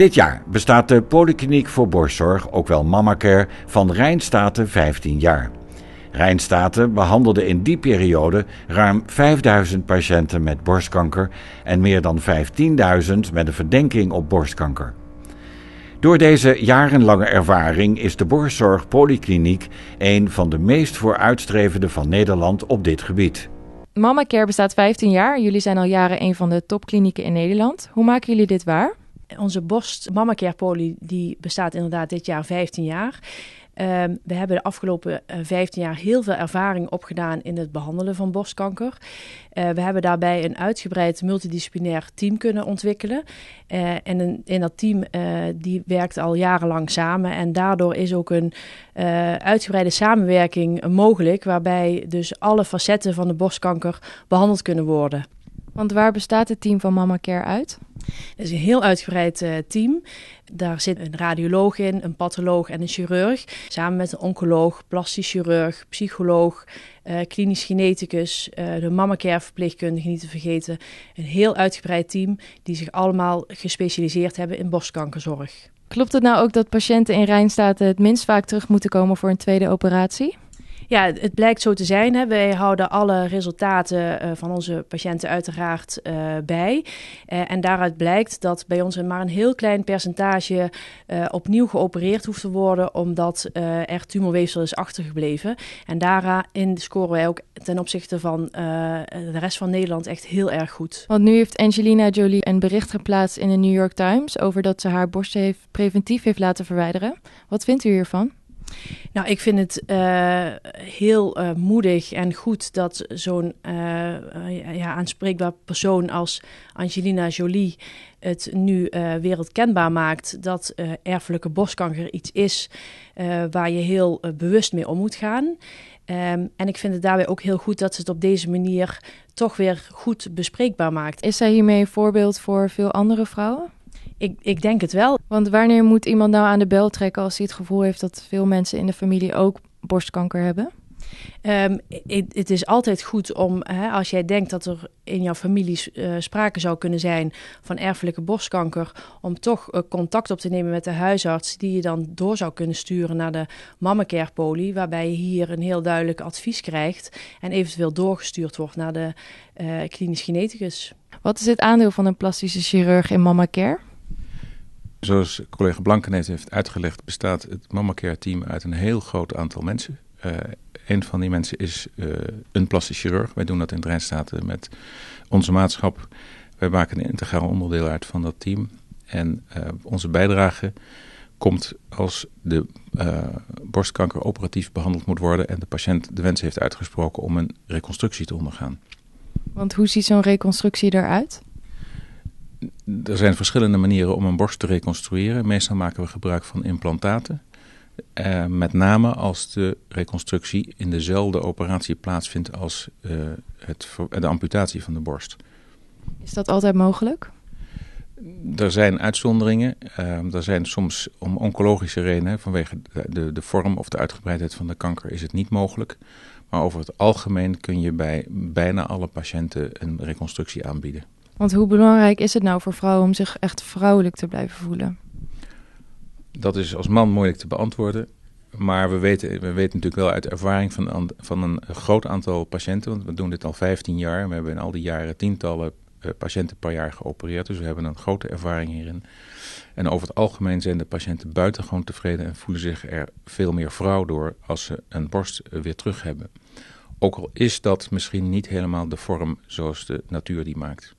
Dit jaar bestaat de Polykliniek voor Borstzorg, ook wel Mamacare, van Rijnstaten 15 jaar. Rijnstaten behandelde in die periode ruim 5000 patiënten met borstkanker en meer dan 15.000 met een verdenking op borstkanker. Door deze jarenlange ervaring is de Borstzorg Polykliniek een van de meest vooruitstrevende van Nederland op dit gebied. MamaCare bestaat 15 jaar. Jullie zijn al jaren een van de topklinieken in Nederland. Hoe maken jullie dit waar? Onze Borst Mama Care poli die bestaat inderdaad dit jaar 15 jaar. Ehm, we hebben de afgelopen 15 eh, jaar heel veel ervaring opgedaan in het behandelen van borstkanker. Eh, we hebben daarbij een uitgebreid multidisciplinair team kunnen ontwikkelen. Eh, en in dat team die werkt al jarenlang samen. En daardoor is ook een uitgebreide samenwerking mogelijk, waarbij dus alle facetten van de borstkanker behandeld kunnen worden. Want waar bestaat het team van Mama Care uit? Het is een heel uitgebreid eh, team. Daar zit een radioloog in, een patholoog en een chirurg. Samen met een oncoloog, plastisch chirurg, psycholoog, eh, klinisch geneticus, eh, de mamacare verpleegkundige niet te vergeten. Een heel uitgebreid team die zich allemaal gespecialiseerd hebben in borstkankerzorg. Klopt het nou ook dat patiënten in Rijnstaten het minst vaak terug moeten komen voor een tweede operatie? Ja, het blijkt zo te zijn. Hè. Wij houden alle resultaten eh, van onze patiënten uiteraard eh, bij. Eh, en daaruit blijkt dat bij ons maar een heel klein percentage opnieuw geopereerd hoeft te worden, omdat er tumorweefsel is achtergebleven. En daarin scoren wij ook ten opzichte van de rest van Nederland echt heel erg goed. Want nu heeft Angelina Jolie een bericht geplaatst in de New York Times over dat ze haar borst heeft preventief heeft laten verwijderen. Wat vindt u hiervan? Nou, ik vind het eh, heel eh, moedig en goed dat zo'n eh, ja, aanspreekbaar persoon als Angelina Jolie het nu wereldkenbaar maakt dat erfelijke borstkanker iets is waar je heel bewust mee om moet gaan. Ehm, en ik vind het daarbij ook heel goed dat ze het op deze manier toch weer goed bespreekbaar maakt. Is zij hiermee een voorbeeld voor veel andere vrouwen? Ik, ik denk het wel. Want wanneer moet iemand nou aan de bel trekken als hij het gevoel heeft dat veel mensen in de familie ook borstkanker hebben? Ehm, het, is altijd goed om, hè, als jij denkt dat er in jouw familie eh, sprake zou kunnen zijn van erfelijke borstkanker, om toch eh, contact op te nemen met de huisarts, die je dan door zou kunnen sturen naar de poli, waarbij je hier een heel duidelijk advies krijgt en eventueel doorgestuurd wordt naar de uh, klinisch geneticus. Wat is het aandeel van een plastische chirurg in care? Zoals collega Blankenet heeft uitgelegd, bestaat het Mamacare team uit een heel groot aantal mensen. Uh, een van die mensen is eh, een plastisch chirurg. Wij doen dat in de Rijnstaten met onze maatschap. Wij maken een integraal onderdeel uit van dat team. En eh, onze bijdrage komt als de borstkanker operatief behandeld moet worden en de patiënt de wens heeft uitgesproken om een reconstructie te ondergaan. Want hoe ziet zo'n reconstructie eruit? er zijn verschillende manieren om een borst te reconstrueren. Meestal maken we gebruik van implantaten. Eh, met name als de reconstructie in dezelfde operatie plaatsvindt als eh, het, de amputatie van de borst. Is dat altijd mogelijk? Er zijn uitzonderingen. Eh, er zijn soms om oncologische redenen, vanwege de, de vorm of de uitgebreidheid van de kanker, is het niet mogelijk. Maar over het algemeen kun je bij bijna alle patiënten een reconstructie aanbieden. Want hoe belangrijk is het nou voor vrouwen om zich echt vrouwelijk te blijven voelen? Dat is als man moeilijk te beantwoorden. Maar we weten, we weten natuurlijk wel uit ervaring van, van een groot aantal patiënten, want we doen dit al 15 jaar. We hebben in al die jaren tientallen eh, patiënten per jaar geopereerd, dus we hebben een grote ervaring hierin. En over het algemeen zijn de patiënten buitengewoon tevreden en voelen zich er veel meer vrouw door als ze een borst eh, weer terug hebben. Ook al is dat misschien niet helemaal de vorm zoals de natuur die maakt.